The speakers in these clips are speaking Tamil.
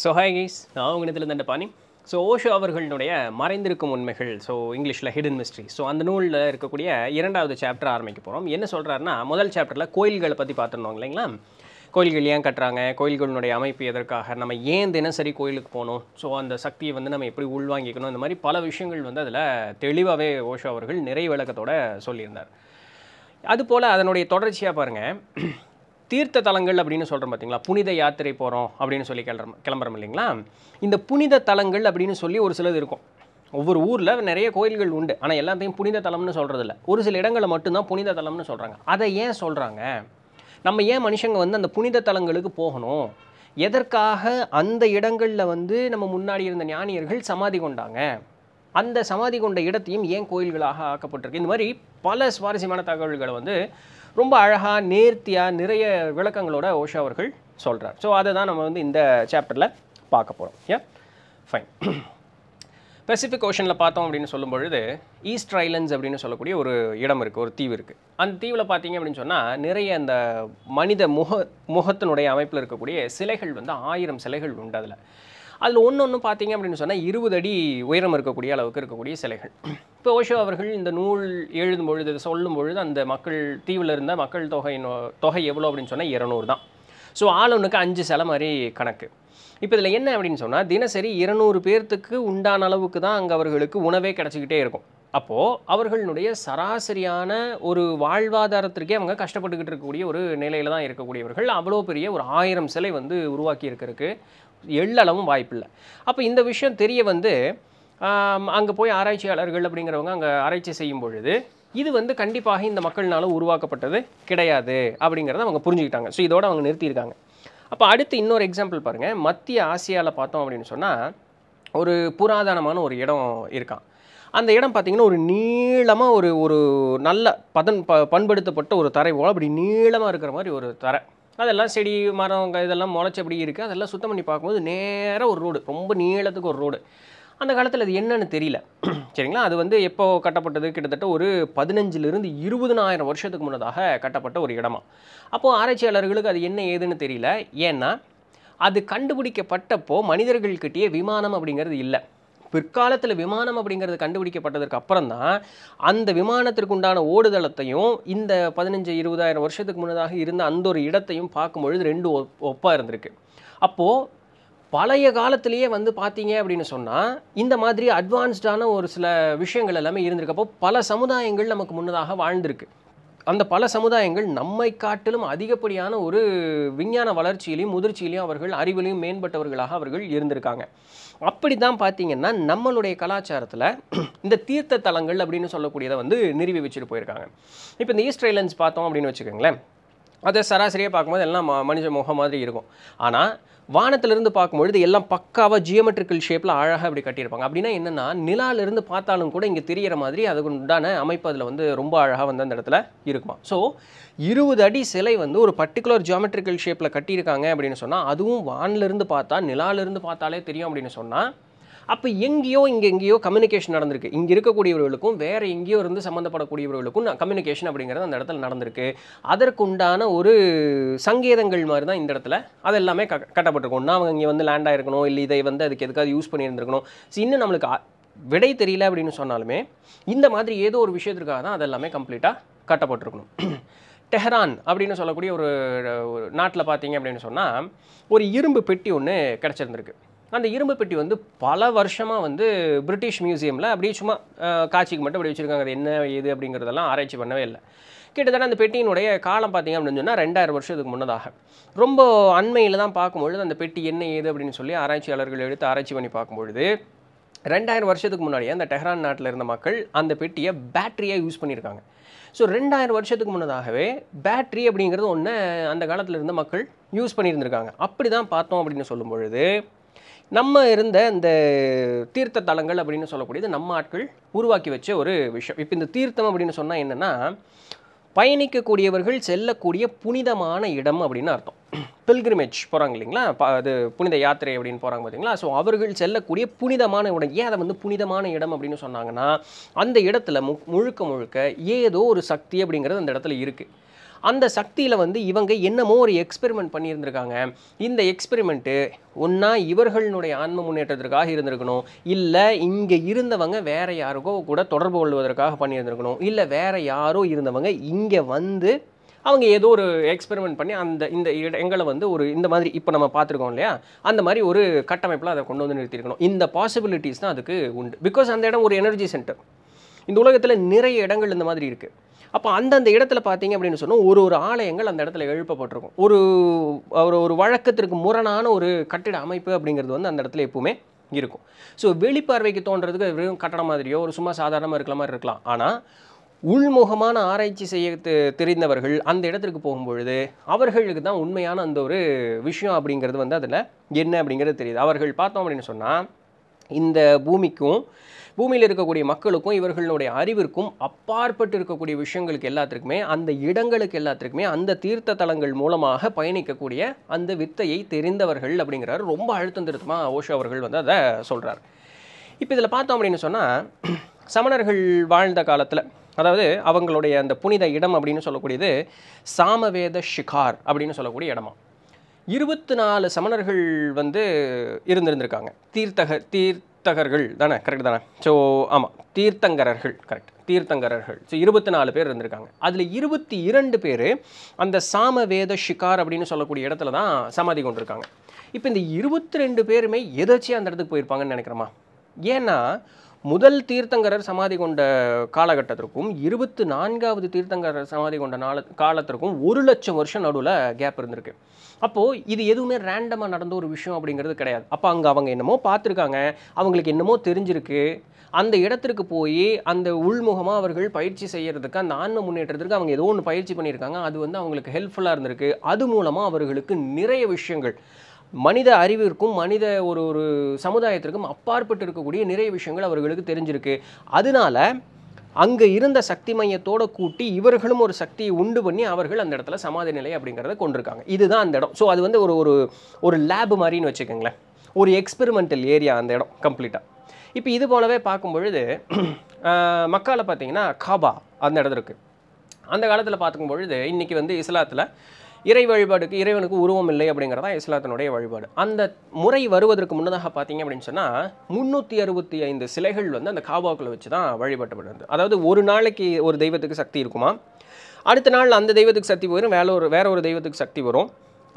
ஸோ ஹாய் கைஸ் நான் உங்கள் இதில் தண்ட பாணி ஸோ ஓஷோ அவர்களுடைய மறைந்திருக்கும் உண்மைகள் ஸோ இங்கிலீஷில் ஹிடன் மிஸ்ட்ரி ஸோ அந்த நூலில் இருக்கக்கூடிய இரண்டாவது சாப்டர் ஆரம்பிக்க போகிறோம் என்ன சொல்கிறாருன்னா முதல் சாப்டரில் கோயில்களை பற்றி பார்த்துருந்தோம் இல்லைங்களா கோயில்கள் ஏன் கட்டுறாங்க கோயில்களுடைய அமைப்பு எதற்காக நம்ம ஏன் தினசரி கோயிலுக்கு போகணும் ஸோ அந்த சக்தியை வந்து நம்ம எப்படி உள்வாங்கிக்கணும் இந்த மாதிரி பல விஷயங்கள் வந்து அதில் தெளிவாகவே ஓஷோ அவர்கள் நிறைவிளக்கத்தோடு சொல்லியிருந்தார் அதுபோல் அதனுடைய தொடர்ச்சியாக பாருங்கள் தீர்த்த தலங்கள் அப்படின்னு சொல்கிறோம் பார்த்தீங்களா புனித யாத்திரை போகிறோம் அப்படின்னு சொல்லி கிளம்ப கிளம்புறோம் இல்லைங்களா இந்த புனித தலங்கள் அப்படின்னு சொல்லி ஒரு சிலது இருக்கும் ஒவ்வொரு ஊரில் நிறைய கோயில்கள் உண்டு ஆனால் எல்லாத்தையும் புனித தலம்னு சொல்கிறதில்ல ஒரு சில இடங்களில் மட்டும்தான் புனித தலம்னு சொல்கிறாங்க அதை ஏன் சொல்கிறாங்க நம்ம ஏன் மனுஷங்க வந்து அந்த புனித தலங்களுக்கு போகணும் எதற்காக அந்த இடங்களில் வந்து நம்ம முன்னாடி இருந்த ஞானியர்கள் சமாதி கொண்டாங்க அந்த சமாதி கொண்ட இடத்தையும் ஏன் கோயில்களாக ஆக்கப்பட்டிருக்கு இந்த மாதிரி பல சுவாரஸ்யமான தகவல்களை வந்து ரொம்ப அழகாக நேர்த்தியாக நிறைய விளக்கங்களோட ஓஷா அவர்கள் சொல்கிறார் ஸோ அதை தான் நம்ம வந்து இந்த சாப்டரில் பார்க்க போகிறோம் ஏன் ஃபைன் பெசிஃபிக் ஓஷனில் பார்த்தோம் அப்படின்னு சொல்லும் பொழுது ஈஸ்ட் ஐலண்ட்ஸ் அப்படின்னு சொல்லக்கூடிய ஒரு இடம் இருக்குது ஒரு தீவு இருக்குது அந்த தீவில் பார்த்தீங்க அப்படின்னு சொன்னால் நிறைய அந்த மனித முக முகத்தினுடைய அமைப்பில் இருக்கக்கூடிய சிலைகள் வந்து ஆயிரம் சிலைகள் உண்டு அதில் அதில் ஒன்று ஒன்று பார்த்தீங்க அப்படின்னு சொன்னால் இருபது அடி உயரம் இருக்கக்கூடிய அளவுக்கு இருக்கக்கூடிய சிலைகள் இப்போ ஓஷோ அவர்கள் இந்த நூல் எழுதும் பொழுது சொல்லும் பொழுது அந்த மக்கள் தீவில் இருந்த மக்கள் தொகை தொகை எவ்வளோ அப்படின்னு சொன்னால் இரநூறு தான் ஸோ ஆளுனுக்கு அஞ்சு சிலை மாதிரி கணக்கு இப்போ இதில் என்ன அப்படின்னு சொன்னால் தினசரி இருநூறு பேர்த்துக்கு உண்டான அளவுக்கு தான் அங்கே அவர்களுக்கு உணவே கிடச்சிக்கிட்டே இருக்கும் அப்போது அவர்களுடைய சராசரியான ஒரு வாழ்வாதாரத்திற்கே அவங்க கஷ்டப்பட்டுக்கிட்டு இருக்கக்கூடிய ஒரு நிலையில் தான் இருக்கக்கூடியவர்கள் அவ்வளோ பெரிய ஒரு ஆயிரம் சிலை வந்து உருவாக்கி இருக்கிறதுக்கு எள்ளளவும் வாய்ப்பில்லை அப்போ இந்த விஷயம் தெரிய வந்து அங்கே போய் ஆராய்ச்சியாளர்கள் அப்படிங்கிறவங்க அங்கே ஆராய்ச்சி செய்யும் பொழுது இது வந்து கண்டிப்பாக இந்த மக்கள்னால உருவாக்கப்பட்டது கிடையாது அப்படிங்கிறத அவங்க புரிஞ்சுக்கிட்டாங்க ஸோ இதோடு அவங்க நிறுத்தியிருக்காங்க அப்போ அடுத்து இன்னொரு எக்ஸாம்பிள் பாருங்கள் மத்திய ஆசியாவில் பார்த்தோம் அப்படின்னு சொன்னால் ஒரு புராதனமான ஒரு இடம் இருக்கான் அந்த இடம் பார்த்திங்கன்னா ஒரு நீளமாக ஒரு ஒரு நல்ல பதன் ப பண்படுத்தப்பட்ட ஒரு தரை போல் அப்படி நீளமாக இருக்கிற மாதிரி ஒரு தரை அதெல்லாம் செடி மரம் இதெல்லாம் முளைச்சி அப்படி இருக்குது அதெல்லாம் சுத்தம் பண்ணி பார்க்கும்போது நேராக ஒரு ரோடு ரொம்ப நீளத்துக்கு ஒரு ரோடு அந்த காலத்தில் அது என்னன்னு தெரியல சரிங்களா அது வந்து எப்போ கட்டப்பட்டது கிட்டத்தட்ட ஒரு பதினஞ்சிலிருந்து இருபதுனாயிரம் வருஷத்துக்கு முன்னதாக கட்டப்பட்ட ஒரு இடமா அப்போது ஆராய்ச்சியாளர்களுக்கு அது என்ன ஏதுன்னு தெரியல ஏன்னா அது கண்டுபிடிக்கப்பட்டப்போ மனிதர்கள்கிட்டயே விமானம் அப்படிங்கிறது இல்லை பிற்காலத்தில் விமானம் அப்படிங்கிறது கண்டுபிடிக்கப்பட்டதற்கு அப்புறம் தான் அந்த விமானத்திற்கு உண்டான ஓடுதளத்தையும் இந்த பதினஞ்சு இருபதாயிரம் வருஷத்துக்கு முன்னதாக இருந்த அந்த ஒரு இடத்தையும் பார்க்கும்பொழுது ரெண்டு ஒப்பாக இருந்திருக்கு அப்போது பழைய காலத்திலேயே வந்து பார்த்தீங்க அப்படின்னு சொன்னால் இந்த மாதிரி அட்வான்ஸ்டான ஒரு சில விஷயங்கள் எல்லாமே இருந்திருக்கு பல சமுதாயங்கள் நமக்கு முன்னதாக வாழ்ந்திருக்கு அந்த பல சமுதாயங்கள் நம்மை காட்டிலும் அதிகப்படியான ஒரு விஞ்ஞான வளர்ச்சியிலையும் முதிர்ச்சியிலையும் அவர்கள் அறிவிலையும் மேம்பட்டவர்களாக அவர்கள் இருந்திருக்காங்க அப்படி தான் பார்த்தீங்கன்னா நம்மளுடைய கலாச்சாரத்தில் இந்த தீர்த்த தலங்கள் அப்படின்னு சொல்லக்கூடியதை வந்து நிறுவி வச்சுட்டு போயிருக்காங்க இப்போ இந்த ஈஸ்ட் ஐலண்ட்ஸ் பார்த்தோம் அப்படின்னு வச்சுக்கோங்களேன் அதை சராசரியாக பார்க்கும்போது எல்லாம் மனித முகம் மாதிரி இருக்கும் ஆனால் வானத்திலிருந்து பார்க்கும்பொழுது எல்லாம் பக்காவாக ஜியோமெட்ரிக்கல் ஷேப்பில் அழகாக அப்படி கட்டியிருப்பாங்க அப்படின்னா என்னென்னா நிலாலிருந்து பார்த்தாலும் கூட இங்கே தெரிகிற மாதிரி அதுக்கு உண்டான அமைப்பு அதில் வந்து ரொம்ப அழகாக வந்து அந்த இடத்துல இருக்குமா ஸோ இருபது அடி சிலை வந்து ஒரு பர்டிகுலர் ஜியோமெட்ரிக்கல் ஷேப்பில் கட்டியிருக்காங்க அப்படின்னு சொன்னால் அதுவும் வானிலிருந்து பார்த்தா நிலாலிருந்து பார்த்தாலே தெரியும் அப்படின்னு சொன்னால் அப்போ எங்கேயோ இங்கே எங்கேயோ கம்யூனிகேஷன் நடந்திருக்கு இங்கே இருக்கக்கூடியவர்களுக்கும் வேறு எங்கேயோ இருந்து சம்மந்தப்படக்கூடியவர்களுக்கும் கம்யூனிகேஷன் அப்படிங்கிறது அந்த இடத்துல நடந்திருக்கு அதற்குண்டான ஒரு சங்கேதங்கள் மாதிரி தான் இந்த இடத்துல அது எல்லாமே க கட்டப்பட்டிருக்கும் நான் அவங்க இங்கே வந்து லேண்ட் ஆகிருக்கணும் இல்லை இதை வந்து அதுக்கு எதுக்காவது யூஸ் பண்ணியிருந்துருக்கணும் ஸோ இன்னும் நம்மளுக்கு விடை தெரியல அப்படின்னு சொன்னாலுமே இந்த மாதிரி ஏதோ ஒரு விஷயத்திற்காக தான் அதெல்லாமே கம்ப்ளீட்டாக கட்டப்பட்டிருக்கணும் டெஹரான் அப்படின்னு சொல்லக்கூடிய ஒரு நாட்டில் பார்த்தீங்க அப்படின்னு சொன்னால் ஒரு இரும்பு பெட்டி ஒன்று கிடச்சிருந்துருக்கு அந்த இரும்பு பெட்டி வந்து பல வருஷமாக வந்து பிரிட்டிஷ் மியூசியமில் அப்படியே சும்மா காட்சிக்கு மட்டும் அப்படி வச்சுருக்காங்க அது என்ன இது அப்படிங்கிறதெல்லாம் ஆராய்ச்சி பண்ணவே இல்லை கிட்டத்தட்ட அந்த பெட்டியினுடைய காலம் பார்த்திங்க அப்படின்னு சொன்னால் ரெண்டாயிரம் வருஷத்துக்கு முன்னதாக ரொம்ப அண்மையில் தான் பார்க்கும்பொழுது அந்த பெட்டி என்ன ஏது அப்படின்னு சொல்லி ஆராய்ச்சியாளர்கள் எடுத்து ஆராய்ச்சி பண்ணி பார்க்கும்பொழுது ரெண்டாயிரம் வருஷத்துக்கு முன்னாடியே அந்த டெஹ்ரான் நாட்டில் இருந்த மக்கள் அந்த பெட்டியை பேட்டரியாக யூஸ் பண்ணியிருக்காங்க ஸோ ரெண்டாயிரம் வருஷத்துக்கு முன்னதாகவே பேட்ரி அப்படிங்கிறது ஒன்று அந்த காலத்தில் இருந்த மக்கள் யூஸ் பண்ணியிருந்திருக்காங்க அப்படி தான் பார்த்தோம் அப்படின்னு சொல்லும் பொழுது நம்ம இருந்த இந்த தீர்த்த தலங்கள் அப்படின்னு சொல்லக்கூடியது நம்ம ஆட்கள் உருவாக்கி வச்ச ஒரு விஷயம் இப்போ இந்த தீர்த்தம் அப்படின்னு சொன்னால் என்னென்னா பயணிக்கக்கூடியவர்கள் செல்லக்கூடிய புனிதமான இடம் அப்படின்னு அர்த்தம் பில்கிரிமேஜ் போகிறாங்க இல்லைங்களா அது புனித யாத்திரை அப்படின்னு போகிறாங்க பார்த்தீங்களா ஸோ அவர்கள் செல்லக்கூடிய புனிதமான இடம் ஏன் அதை வந்து புனிதமான இடம் அப்படின்னு சொன்னாங்கன்னா அந்த இடத்துல மு முழுக்க முழுக்க ஏதோ ஒரு சக்தி அப்படிங்கிறது அந்த இடத்துல இருக்குது அந்த சக்தியில் வந்து இவங்க என்னமோ ஒரு எக்ஸ்பெரிமெண்ட் பண்ணியிருந்திருக்காங்க இந்த எக்ஸ்பெரிமெண்ட்டு ஒன்றா இவர்களுடைய ஆன்ம முன்னேற்றத்திற்காக இருந்திருக்கணும் இல்லை இங்கே இருந்தவங்க வேறு யாருக்கோ கூட தொடர்பு கொள்வதற்காக பண்ணியிருந்திருக்கணும் இல்லை வேறு யாரோ இருந்தவங்க இங்கே வந்து அவங்க ஏதோ ஒரு எக்ஸ்பெரிமெண்ட் பண்ணி அந்த இந்த எங்களை வந்து ஒரு இந்த மாதிரி இப்போ நம்ம பார்த்துருக்கோம் இல்லையா அந்த மாதிரி ஒரு கட்டமைப்பில் அதை கொண்டு வந்து நிறுத்தியிருக்கணும் இந்த பாசிபிலிட்டிஸ் தான் அதுக்கு உண்டு பிகாஸ் அந்த இடம் ஒரு எனர்ஜி சென்டர் இந்த உலகத்தில் நிறைய இடங்கள் இந்த மாதிரி இருக்குது அப்போ அந்தந்த இடத்துல பார்த்தீங்க அப்படின்னு சொன்னால் ஒரு ஒரு ஆலயங்கள் அந்த இடத்துல எழுப்பப்பட்டிருக்கும் ஒரு ஒரு ஒரு வழக்கத்திற்கு முரணான ஒரு கட்டிட அமைப்பு அப்படிங்கிறது வந்து அந்த இடத்துல எப்பவுமே இருக்கும் ஸோ வெளிப்பார்வைக்கு தோன்றதுக்கு வெறும் கட்டடம் மாதிரியோ ஒரு சும்மா சாதாரணமாக இருக்கிற மாதிரி இருக்கலாம் ஆனால் உள்முகமான ஆராய்ச்சி செய்ய தெரிந்தவர்கள் அந்த இடத்திற்கு போகும்பொழுது அவர்களுக்கு தான் உண்மையான அந்த ஒரு விஷயம் அப்படிங்கிறது வந்து அதில் என்ன அப்படிங்கிறது தெரியுது அவர்கள் பார்த்தோம் அப்படின்னு சொன்னால் இந்த பூமிக்கும் பூமியில் இருக்கக்கூடிய மக்களுக்கும் இவர்களுடைய அறிவிற்கும் அப்பாற்பட்டு இருக்கக்கூடிய விஷயங்களுக்கு எல்லாத்துக்குமே அந்த இடங்களுக்கு எல்லாத்திற்குமே அந்த தீர்த்த தலங்கள் மூலமாக பயணிக்கக்கூடிய அந்த வித்தையை தெரிந்தவர்கள் அப்படிங்கிறார் ரொம்ப அழுத்தம் திருத்தமாக ஓஷோ அவர்கள் வந்து அதை சொல்கிறார் இப்போ இதில் பார்த்தோம் அப்படின்னு சொன்னால் சமணர்கள் வாழ்ந்த காலத்தில் அதாவது அவங்களுடைய அந்த புனித இடம் அப்படின்னு சொல்லக்கூடியது சாமவேத ஷிகார் அப்படின்னு சொல்லக்கூடிய இடமா இருபத்தி நாலு சமணர்கள் வந்து இருந்திருந்திருக்காங்க தீர்த்தக தீர்த்தகர்கள் தானே கரெக்ட் தானே ஸோ ஆமாம் தீர்த்தங்கரர்கள் கரெக்ட் தீர்த்தங்கரர்கள் ஸோ இருபத்தி நாலு பேர் இருந்திருக்காங்க அதில் இருபத்தி இரண்டு பேர் அந்த சாம வேத ஷிகார் அப்படின்னு சொல்லக்கூடிய இடத்துல தான் சமாதி கொண்டிருக்காங்க இப்போ இந்த இருபத்தி ரெண்டு பேருமே எதாச்சியாக அந்த இடத்துக்கு போயிருப்பாங்கன்னு நினைக்கிறோமா ஏன்னா முதல் தீர்த்தங்கரர் சமாதி கொண்ட காலகட்டத்திற்கும் இருபத்தி நான்காவது தீர்த்தங்கரர் சமாதி கொண்ட நாள காலத்திற்கும் ஒரு லட்சம் வருஷம் நடுவில் கேப் இருந்திருக்கு அப்போது இது எதுவுமே ரேண்டமாக நடந்த ஒரு விஷயம் அப்படிங்கிறது கிடையாது அப்போ அங்கே அவங்க என்னமோ பார்த்துருக்காங்க அவங்களுக்கு என்னமோ தெரிஞ்சிருக்கு அந்த இடத்திற்கு போய் அந்த உள்முகமாக அவர்கள் பயிற்சி செய்கிறதுக்கு அந்த ஆன்ம முன்னேற்றத்திற்கு அவங்க ஏதோ ஒன்று பயிற்சி பண்ணியிருக்காங்க அது வந்து அவங்களுக்கு ஹெல்ப்ஃபுல்லாக இருந்திருக்கு அது மூலமாக அவர்களுக்கு நிறைய விஷயங்கள் மனித அறிவிற்கும் மனித ஒரு ஒரு சமுதாயத்திற்கும் அப்பாற்பட்டு இருக்கக்கூடிய நிறைய விஷயங்கள் அவர்களுக்கு தெரிஞ்சிருக்கு அதனால அங்கே இருந்த சக்தி மையத்தோட கூட்டி இவர்களும் ஒரு சக்தியை உண்டு பண்ணி அவர்கள் அந்த இடத்துல சமாதி நிலை அப்படிங்கிறத கொண்டிருக்காங்க இதுதான் அந்த இடம் ஸோ அது வந்து ஒரு ஒரு ஒரு லேப் மாதிரின்னு வச்சுக்கோங்களேன் ஒரு எக்ஸ்பெரிமெண்டல் ஏரியா அந்த இடம் கம்ப்ளீட்டாக இப்போ இது போலவே பார்க்கும் பொழுது மக்களை பார்த்தீங்கன்னா காபா அந்த இடத்துல இருக்குது அந்த காலத்தில் பார்த்துக்கும் பொழுது இன்றைக்கி வந்து இஸ்லாத்தில் இறை வழிபாடுக்கு இறைவனுக்கு உருவம் இல்லை அப்படிங்கிறதா இஸ்லாத்தினுடைய வழிபாடு அந்த முறை வருவதற்கு முன்னதாக பார்த்தீங்க அப்படின்னு சொன்னால் முந்நூற்றி அறுபத்தி ஐந்து சிலைகள் வந்து அந்த காபாக்குள்ள வச்சு தான் வழிபட்டப்படுறது அதாவது ஒரு நாளைக்கு ஒரு தெய்வத்துக்கு சக்தி இருக்குமா அடுத்த நாள் அந்த தெய்வத்துக்கு சக்தி வரும் வேற ஒரு வேற ஒரு தெய்வத்துக்கு சக்தி வரும்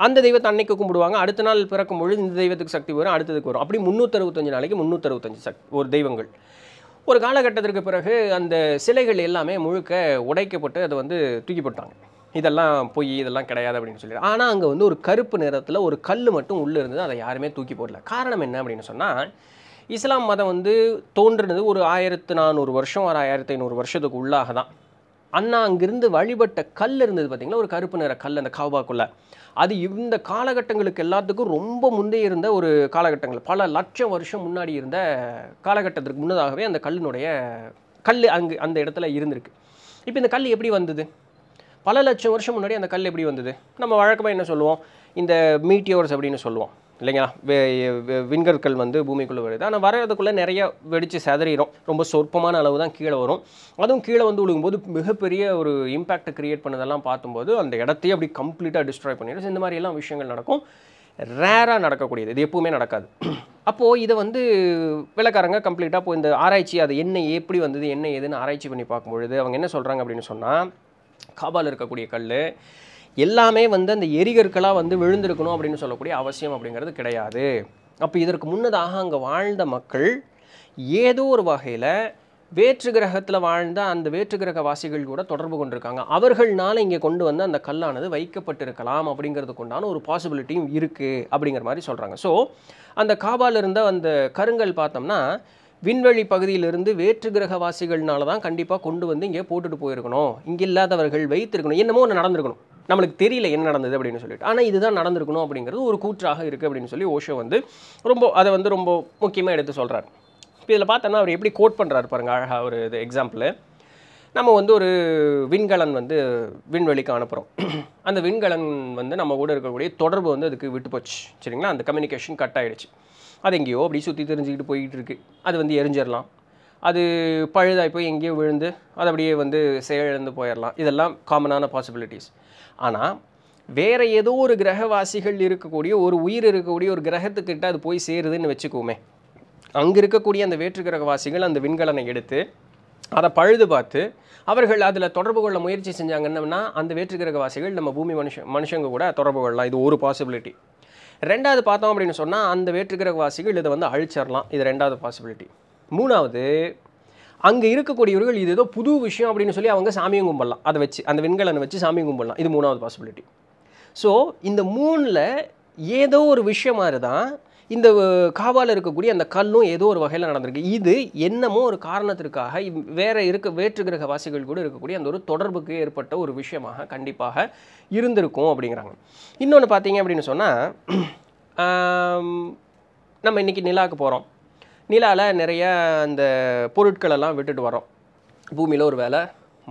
அந்த தெய்வத்தை அன்னைக்கு கும்பிடுவாங்க அடுத்த நாள் பிறக்கும் பொழுது இந்த தெய்வத்துக்கு சக்தி வரும் அடுத்ததுக்கு வரும் அப்படி முந்நூற்றறுபத்தஞ்சு நாளைக்கு முந்நூற்றறுபத்தஞ்சு சக்தி ஒரு தெய்வங்கள் ஒரு காலகட்டத்திற்கு பிறகு அந்த சிலைகள் எல்லாமே முழுக்க உடைக்கப்பட்டு அதை வந்து தூக்கிப்பட்டாங்க இதெல்லாம் பொய் இதெல்லாம் கிடையாது அப்படின்னு சொல்லி ஆனால் அங்கே வந்து ஒரு கருப்பு நிறத்தில் ஒரு கல் மட்டும் உள்ளே இருந்தது அதை யாருமே தூக்கி போடல காரணம் என்ன அப்படின்னு சொன்னால் இஸ்லாம் மதம் வந்து தோன்றுனது ஒரு ஆயிரத்து நானூறு வருஷம் ஒரு ஆயிரத்து ஐநூறு வருஷத்துக்கு உள்ளாக தான் அண்ணா அங்கிருந்து வழிபட்ட கல் இருந்தது பார்த்திங்களா ஒரு கருப்பு நிற கல் அந்த காவாக்குள்ள அது இந்த காலகட்டங்களுக்கு எல்லாத்துக்கும் ரொம்ப முந்தைய இருந்த ஒரு காலகட்டங்கள் பல லட்சம் வருஷம் முன்னாடி இருந்த காலகட்டத்திற்கு முன்னதாகவே அந்த கல்லினுடைய கல் அங்கு அந்த இடத்துல இருந்திருக்கு இப்போ இந்த கல் எப்படி வந்தது பல லட்சம் வருஷம் முன்னாடி அந்த கல் எப்படி வந்தது நம்ம வழக்கமாக என்ன சொல்லுவோம் இந்த மீட்டியோர்ஸ் அப்படின்னு சொல்லுவோம் இல்லைங்களா விண்கற்கள் வந்து பூமிக்குள்ளே வருது ஆனால் வர்றதுக்குள்ளே நிறைய வெடித்து செதறிடும் ரொம்ப சொற்பமான அளவு தான் கீழே வரும் அதுவும் கீழே வந்து விழுகும்போது மிகப்பெரிய ஒரு இம்பேக்டை க்ரியேட் பண்ணதெல்லாம் பார்த்தும்போது அந்த இடத்தையே அப்படி கம்ப்ளீட்டாக டிஸ்ட்ராய் பண்ணிடுச்சு இந்த மாதிரியெல்லாம் விஷயங்கள் நடக்கும் ரேராக நடக்கக்கூடியது இது எப்பவுமே நடக்காது அப்போது இதை வந்து விளக்காரங்க கம்ப்ளீட்டாக இப்போ இந்த ஆராய்ச்சி அது என்ன எப்படி வந்தது என்ன ஏதுன்னு ஆராய்ச்சி பண்ணி பார்க்கும்பொழுது அவங்க என்ன சொல்கிறாங்க அப்படின்னு சொன்னால் காபால் இருக்கக்கூடிய கல் எல்லாமே வந்து அந்த எரிகற்களாக வந்து விழுந்திருக்கணும் அப்படின்னு சொல்லக்கூடிய அவசியம் அப்படிங்கிறது கிடையாது அப்போ இதற்கு முன்னதாக அங்கே வாழ்ந்த மக்கள் ஏதோ ஒரு வகையில் வேற்று கிரகத்தில் வாழ்ந்த அந்த வேற்று கிரக வாசிகள் கூட தொடர்பு கொண்டிருக்காங்க அவர்கள்னால இங்கே கொண்டு வந்து அந்த கல்லானது வைக்கப்பட்டிருக்கலாம் அப்படிங்கிறதுக்கு உண்டான ஒரு பாசிபிலிட்டியும் இருக்குது அப்படிங்கிற மாதிரி சொல்கிறாங்க ஸோ அந்த காபால் இருந்த அந்த கருங்கல் பார்த்தோம்னா விண்வெளி பகுதியிலிருந்து வேற்று கிரகவாசிகள்னால தான் கண்டிப்பாக கொண்டு வந்து இங்கே போட்டுட்டு போயிருக்கணும் இங்கே இல்லாதவர்கள் வைத்திருக்கணும் என்னமோ ஒன்று நடந்திருக்கணும் நம்மளுக்கு தெரியல என்ன நடந்தது அப்படின்னு சொல்லிட்டு ஆனால் இதுதான் நடந்திருக்கணும் அப்படிங்கிறது ஒரு கூற்றாக இருக்குது அப்படின்னு சொல்லி ஓஷோ வந்து ரொம்ப அதை வந்து ரொம்ப முக்கியமாக எடுத்து சொல்கிறார் இப்போ இதில் பார்த்தோன்னா அவர் எப்படி கோட் பண்ணுறாரு பாருங்கள் அழகாக ஒரு இது எக்ஸாம்பிள் நம்ம வந்து ஒரு விண்கலன் வந்து விண்வெளிக்கு அனுப்புகிறோம் அந்த விண்கலன் வந்து நம்ம கூட இருக்கக்கூடிய தொடர்பு வந்து அதுக்கு விட்டு போச்சு சரிங்களா அந்த கம்யூனிகேஷன் கட் ஆகிடுச்சு அது எங்கேயோ அப்படி சுற்றி தெரிஞ்சுக்கிட்டு போய்கிட்டு இருக்குது அது வந்து எரிஞ்சிடலாம் அது பழுதாகி போய் எங்கேயோ விழுந்து அது அப்படியே வந்து செயலிழந்து போயிடலாம் இதெல்லாம் காமனான பாசிபிலிட்டிஸ் ஆனால் வேறு ஏதோ ஒரு கிரகவாசிகள் இருக்கக்கூடிய ஒரு உயிர் இருக்கக்கூடிய ஒரு கிரகத்துக்கிட்ட அது போய் சேருதுன்னு வச்சுக்கோமே அங்கே இருக்கக்கூடிய அந்த வேற்று கிரகவாசிகள் அந்த விண்கலனை எடுத்து அதை பழுது பார்த்து அவர்கள் அதில் தொடர்பு கொள்ள முயற்சி செஞ்சாங்கன்னா அந்த வேற்று கிரகவாசிகள் நம்ம பூமி மனுஷ மனுஷங்க கூட தொடர்பு கொள்ளலாம் இது ஒரு பாசிபிலிட்டி ரெண்டாவது பார்த்தோம் அப்படின்னு சொன்னால் அந்த வேற்றுக்கிரகவாசிகள் இதை வந்து அழிச்சிடலாம் இது ரெண்டாவது பாசிபிலிட்டி மூணாவது அங்கே இருக்கக்கூடியவர்கள் இது ஏதோ புது விஷயம் அப்படின்னு சொல்லி அவங்க சாமியும் கும்பிடலாம் அதை வச்சு அந்த வெண்கலனை வச்சு சாமியும் கும்பிடலாம் இது மூணாவது பாசிபிலிட்டி ஸோ இந்த மூணில் ஏதோ ஒரு விஷயம் மாதிரி தான் இந்த காவால் இருக்கக்கூடிய அந்த கல்லும் ஏதோ ஒரு வகையில் நடந்திருக்கு இது என்னமோ ஒரு காரணத்திற்காக வேற இருக்க வேற்று கிரகவாசிகள் வாசிகள் கூட இருக்கக்கூடிய அந்த ஒரு தொடர்புக்கு ஏற்பட்ட ஒரு விஷயமாக கண்டிப்பாக இருந்திருக்கும் அப்படிங்கிறாங்க இன்னொன்று பார்த்தீங்க அப்படின்னு சொன்னால் நம்ம இன்றைக்கி நிலாவுக்கு போகிறோம் நிலாவில் நிறைய அந்த பொருட்களெல்லாம் விட்டுட்டு வரோம் பூமியில் ஒரு வேலை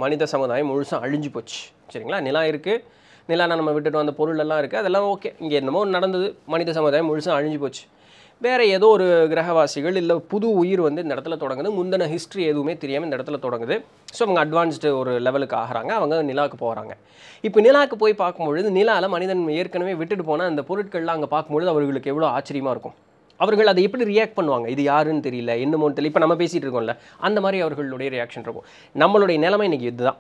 மனித சமுதாயம் முழுசாக அழிஞ்சு போச்சு சரிங்களா நிலா இருக்குது நிலானா நம்ம வந்த பொருள் பொருளெல்லாம் இருக்குது அதெல்லாம் ஓகே இங்கே என்னமோ நடந்தது மனித சமுதாயம் முழுசாக அழிஞ்சு போச்சு வேறு ஏதோ ஒரு கிரகவாசிகள் இல்லை புது உயிர் வந்து இந்த இடத்துல தொடங்குது முந்தின ஹிஸ்ட்ரி எதுவுமே தெரியாமல் இந்த இடத்துல தொடங்குது ஸோ அவங்க அட்வான்ஸ்டு ஒரு லெவலுக்கு ஆகிறாங்க அவங்க நிலாவுக்கு போகிறாங்க இப்போ நிலாவுக்கு போய் பார்க்கும்பொழுது நிலாவில் மனிதன் ஏற்கனவே விட்டுட்டு போனால் அந்த பொருட்கள்லாம் அங்கே பார்க்கும்பொழுது அவர்களுக்கு எவ்வளோ ஆச்சரியமாக இருக்கும் அவர்கள் அதை எப்படி ரியாக்ட் பண்ணுவாங்க இது யாருன்னு தெரியல என்னமோன்னு தெரியல இப்போ நம்ம பேசிகிட்டு இருக்கோம்ல அந்த மாதிரி அவர்களுடைய ரியாக்ஷன் இருக்கும் நம்மளுடைய நிலைமை இன்றைக்கி இதுதான்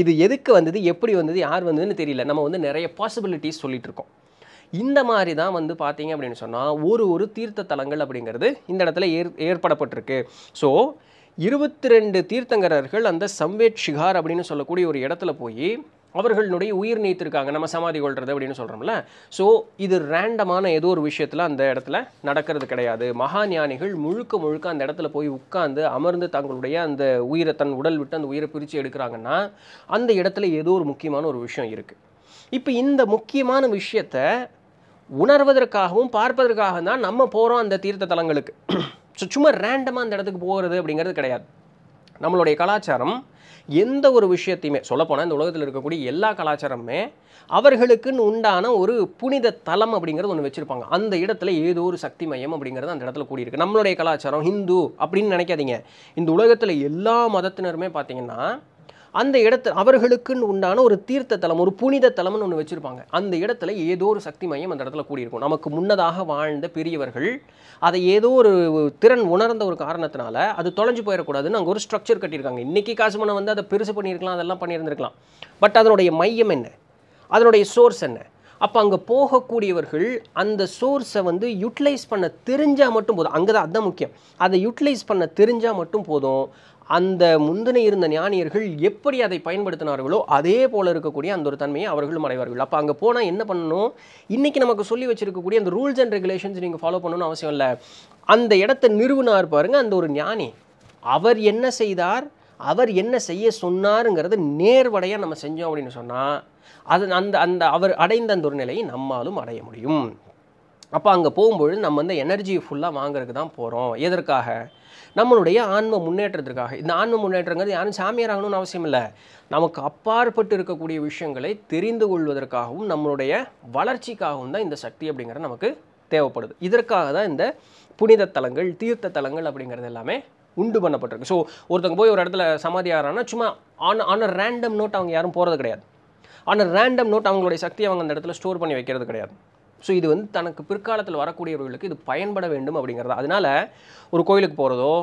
இது எதுக்கு வந்தது எப்படி வந்தது யார் வந்ததுன்னு தெரியல நம்ம வந்து நிறைய பாசிபிலிட்டிஸ் சொல்லிட்டு இருக்கோம் இந்த மாதிரி தான் வந்து பார்த்தீங்க அப்படின்னு சொன்னால் ஒரு ஒரு தீர்த்த தலங்கள் அப்படிங்கிறது இந்த இடத்துல ஏற் ஏற்படப்பட்டிருக்கு ஸோ இருபத்தி ரெண்டு தீர்த்தங்கரர்கள் அந்த சம்வேட் ஷிகார் அப்படின்னு சொல்லக்கூடிய ஒரு இடத்துல போய் அவர்களுடைய உயிர் நீத்திருக்காங்க நம்ம சமாதி கொள்வது அப்படின்னு சொல்கிறோம்ல ஸோ இது ரேண்டமான ஏதோ ஒரு விஷயத்தில் அந்த இடத்துல நடக்கிறது கிடையாது மகா ஞானிகள் முழுக்க முழுக்க அந்த இடத்துல போய் உட்கார்ந்து அமர்ந்து தங்களுடைய அந்த உயிரை தன் உடல் விட்டு அந்த உயிரை பிரித்து எடுக்கிறாங்கன்னா அந்த இடத்துல ஏதோ ஒரு முக்கியமான ஒரு விஷயம் இருக்குது இப்போ இந்த முக்கியமான விஷயத்தை உணர்வதற்காகவும் பார்ப்பதற்காக தான் நம்ம போகிறோம் அந்த தீர்த்த தலங்களுக்கு ஸோ சும்மா ரேண்டமாக அந்த இடத்துக்கு போகிறது அப்படிங்கிறது கிடையாது நம்மளுடைய கலாச்சாரம் எந்த ஒரு விஷயத்தையுமே சொல்லப்போனால் இந்த உலகத்தில் இருக்கக்கூடிய எல்லா கலாச்சாரமுமே அவர்களுக்குன்னு உண்டான ஒரு புனித தலம் அப்படிங்கிறது ஒன்று வச்சுருப்பாங்க அந்த இடத்துல ஏதோ ஒரு சக்தி மையம் அப்படிங்கிறது அந்த இடத்துல கூடியிருக்கு நம்மளுடைய கலாச்சாரம் ஹிந்து அப்படின்னு நினைக்காதீங்க இந்த உலகத்தில் எல்லா மதத்தினருமே பார்த்திங்கன்னா அந்த இடத்துல அவர்களுக்குன்னு உண்டான ஒரு தீர்த்த தலம் ஒரு புனித தலம்னு ஒன்று வச்சுருப்பாங்க அந்த இடத்துல ஏதோ ஒரு சக்தி மையம் அந்த இடத்துல கூடியிருக்கும் நமக்கு முன்னதாக வாழ்ந்த பெரியவர்கள் அதை ஏதோ ஒரு திறன் உணர்ந்த ஒரு காரணத்தினால அது தொலைஞ்சு போயிடக்கூடாதுன்னு அங்கே ஒரு ஸ்ட்ரக்சர் கட்டியிருக்காங்க இன்றைக்கி காசு மனம் வந்து அதை பெருசு பண்ணியிருக்கலாம் அதெல்லாம் பண்ணியிருந்திருக்கலாம் பட் அதனுடைய மையம் என்ன அதனுடைய சோர்ஸ் என்ன அப்போ அங்கே போகக்கூடியவர்கள் அந்த சோர்ஸை வந்து யூட்டிலைஸ் பண்ண தெரிஞ்சால் மட்டும் போதும் அங்கே தான் அதுதான் முக்கியம் அதை யூட்டிலைஸ் பண்ண தெரிஞ்சால் மட்டும் போதும் அந்த முந்தின இருந்த ஞானியர்கள் எப்படி அதை பயன்படுத்தினார்களோ அதே போல் இருக்கக்கூடிய அந்த ஒரு தன்மையை அவர்களும் அடைவார்கள் அப்போ அங்கே போனால் என்ன பண்ணணும் இன்றைக்கி நமக்கு சொல்லி வச்சுருக்கக்கூடிய அந்த ரூல்ஸ் அண்ட் ரெகுலேஷன்ஸ் நீங்கள் ஃபாலோ பண்ணணும்னு அவசியம் இல்லை அந்த இடத்த நிறுவனார் பாருங்கள் அந்த ஒரு ஞானி அவர் என்ன செய்தார் அவர் என்ன செய்ய சொன்னாருங்கிறது நேர்வடையாக நம்ம செஞ்சோம் அப்படின்னு சொன்னால் அது அந்த அந்த அவர் அடைந்த அந்த ஒரு நிலையை நம்மாலும் அடைய முடியும் அப்போ அங்கே போகும்பொழுது நம்ம வந்து எனர்ஜி ஃபுல்லாக வாங்குறதுக்கு தான் போகிறோம் எதற்காக நம்மளுடைய ஆன்ம முன்னேற்றத்திற்காக இந்த ஆன்ம முன்னேற்றங்கிறது யாரும் சாமியார் ஆகணும்னு அவசியம் இல்லை நமக்கு அப்பாற்பட்டு இருக்கக்கூடிய விஷயங்களை தெரிந்து கொள்வதற்காகவும் நம்மளுடைய வளர்ச்சிக்காகவும் தான் இந்த சக்தி அப்படிங்கிறது நமக்கு தேவைப்படுது இதற்காக தான் இந்த புனித தலங்கள் தீர்த்த தலங்கள் அப்படிங்கிறது எல்லாமே உண்டு பண்ணப்பட்டிருக்கு ஸோ ஒருத்தவங்க போய் ஒரு இடத்துல சமாதி ஆகிறான்னா சும்மா ஆன் ஆன ரேண்டம் நோட் அவங்க யாரும் போகிறது கிடையாது ஆனால் ரேண்டம் நோட் அவங்களுடைய சக்தி அவங்க அந்த இடத்துல ஸ்டோர் பண்ணி வைக்கிறது கிடையாது ஸோ இது வந்து தனக்கு பிற்காலத்தில் வரக்கூடியவர்களுக்கு இது பயன்பட வேண்டும் அப்படிங்கிறது அதனால் ஒரு கோயிலுக்கு போகிறதோ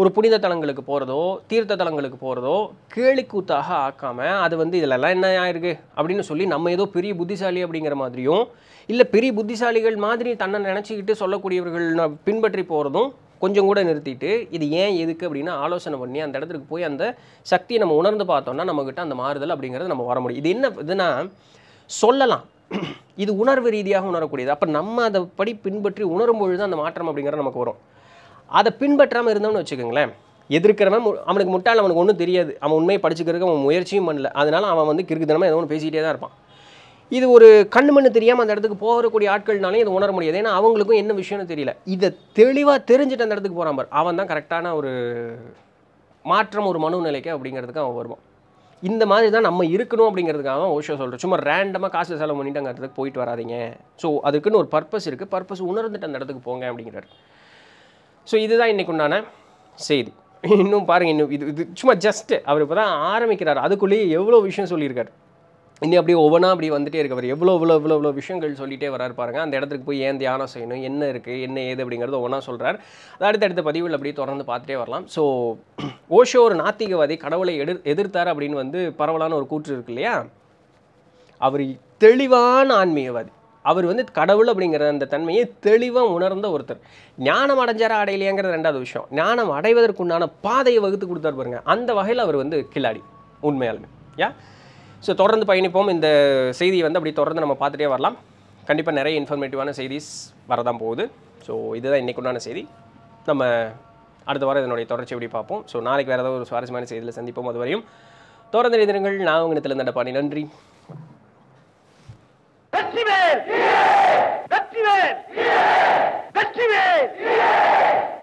ஒரு புனித தலங்களுக்கு போகிறதோ தீர்த்த தலங்களுக்கு போகிறதோ கேலிக்கூத்தாக ஆக்காமல் அது வந்து இதிலெல்லாம் என்ன ஆயிருக்கு அப்படின்னு சொல்லி நம்ம ஏதோ பெரிய புத்திசாலி அப்படிங்கிற மாதிரியும் இல்லை பெரிய புத்திசாலிகள் மாதிரி தன்னை நினச்சிக்கிட்டு சொல்லக்கூடியவர்கள் பின்பற்றி போகிறதும் கொஞ்சம் கூட நிறுத்திட்டு இது ஏன் எதுக்கு அப்படின்னு ஆலோசனை பண்ணி அந்த இடத்துக்கு போய் அந்த சக்தியை நம்ம உணர்ந்து பார்த்தோம்னா நம்மக்கிட்ட அந்த மாறுதல் அப்படிங்கிறது நம்ம வர முடியும் இது என்ன இதுனா சொல்லலாம் இது உணர்வு ரீதியாக உணரக்கூடியது அப்போ நம்ம அதை படி பின்பற்றி உணரும்பொழுது தான் அந்த மாற்றம் அப்படிங்கிற நமக்கு வரும் அதை பின்பற்றாமல் இருந்தோம்னு வச்சுக்கோங்களேன் எதிர்க்கிறவன் அவனுக்கு முட்டாள் அவனுக்கு ஒன்றும் தெரியாது அவன் உண்மையை படிச்சுக்கிறதுக்கு அவன் முயற்சியும் பண்ணல அதனால் அவன் வந்து கிறுக்குத்தனமாக ஏதோ ஒன்று பேசிக்கிட்டே தான் இருப்பான் இது ஒரு கண்ணு மண்ணு தெரியாமல் அந்த இடத்துக்கு போகக்கூடிய ஆட்கள்னாலையும் இதை உணர முடியாது ஏன்னா அவங்களுக்கும் என்ன விஷயம்னு தெரியல இதை தெளிவாக தெரிஞ்சுட்டு அந்த இடத்துக்கு போகிறான் பார் அவன் தான் கரெக்டான ஒரு மாற்றம் ஒரு மனோநிலைக்கு அப்படிங்கிறதுக்கு அவன் வருவான் இந்த மாதிரி தான் நம்ம இருக்கணும் அப்படிங்கிறதுக்காக ஓஷோ சொல்கிறேன் சும்மா ரேண்டமாக காசு செலவு பண்ணிட்டு அங்கே போயிட்டு வராதிங்க ஸோ அதுக்குன்னு ஒரு பர்பஸ் இருக்குது பர்பஸ் உணர்ந்துட்டு அந்த இடத்துக்கு போங்க அப்படிங்கிறார் ஸோ இதுதான் இன்றைக்கு உண்டான செய்தி இன்னும் பாருங்கள் இன்னும் இது இது சும்மா ஜஸ்ட்டு அவர் இப்போ தான் ஆரம்பிக்கிறார் அதுக்குள்ளேயே எவ்வளோ விஷயம் சொல்லியிருக்கார் இன்னும் அப்படியே ஒவ்வொன்றா அப்படி வந்துட்டே இருக்கவர் எவ்வளோ இவ்வளோ இவ்வளோ இவ்வளோ விஷயங்கள் சொல்லிகிட்டே வரார் பாருங்கள் அந்த இடத்துக்கு போய் ஏன் தியானம் செய்யணும் என்ன இருக்குது என்ன ஏது அப்படிங்கிறது ஒவ்வொன்றா சொல்கிறார் அது அடுத்தடுத்த பதிவில் அப்படியே தொடர்ந்து பார்த்துட்டே வரலாம் ஸோ ஓஷோ ஒரு நாத்திகவாதி கடவுளை எதிர் எதிர்த்தார் அப்படின்னு வந்து பரவலான ஒரு கூற்று இருக்கு இல்லையா அவர் தெளிவான ஆன்மீகவாதி அவர் வந்து கடவுள் அப்படிங்கிற அந்த தன்மையை தெளிவாக உணர்ந்த ஒருத்தர் ஞானம் அடைஞ்சாரா அடையலையாங்கிறது ரெண்டாவது விஷயம் ஞானம் அடைவதற்குண்டான பாதையை வகுத்து கொடுத்தார் பாருங்கள் அந்த வகையில் அவர் வந்து கில்லாடி உண்மையாலுமே யா ஸோ தொடர்ந்து பயணிப்போம் இந்த செய்தியை வந்து அப்படி தொடர்ந்து நம்ம பார்த்துட்டே வரலாம் கண்டிப்பாக நிறைய இன்ஃபர்மேட்டிவான செய்திஸ் வரதான் போகுது ஸோ இதுதான் இன்றைக்குண்டான செய்தி நம்ம அடுத்த வாரம் இதனுடைய தொடர்ச்சி எப்படி பார்ப்போம் ஸோ நாளைக்கு வேறு ஏதாவது ஒரு சுவாரஸ்யமான செய்தியில் சந்திப்போம் அதுவரையும் வரையும் தொடர்ந்து எதிரங்கள் நான் உங்கள் இடத்துல இருந்த பாணி நன்றி